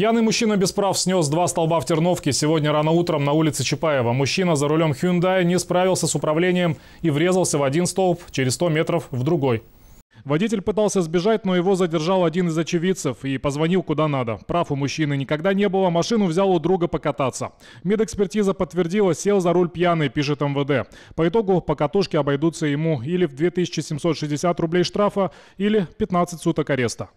Пьяный мужчина без прав снес два столба в Терновке сегодня рано утром на улице Чапаева. Мужчина за рулем Hyundai не справился с управлением и врезался в один столб через 100 метров в другой. Водитель пытался сбежать, но его задержал один из очевидцев и позвонил куда надо. Прав у мужчины никогда не было, машину взял у друга покататься. Медэкспертиза подтвердила, сел за руль пьяный, пишет МВД. По итогу покатушки обойдутся ему или в 2760 рублей штрафа, или 15 суток ареста.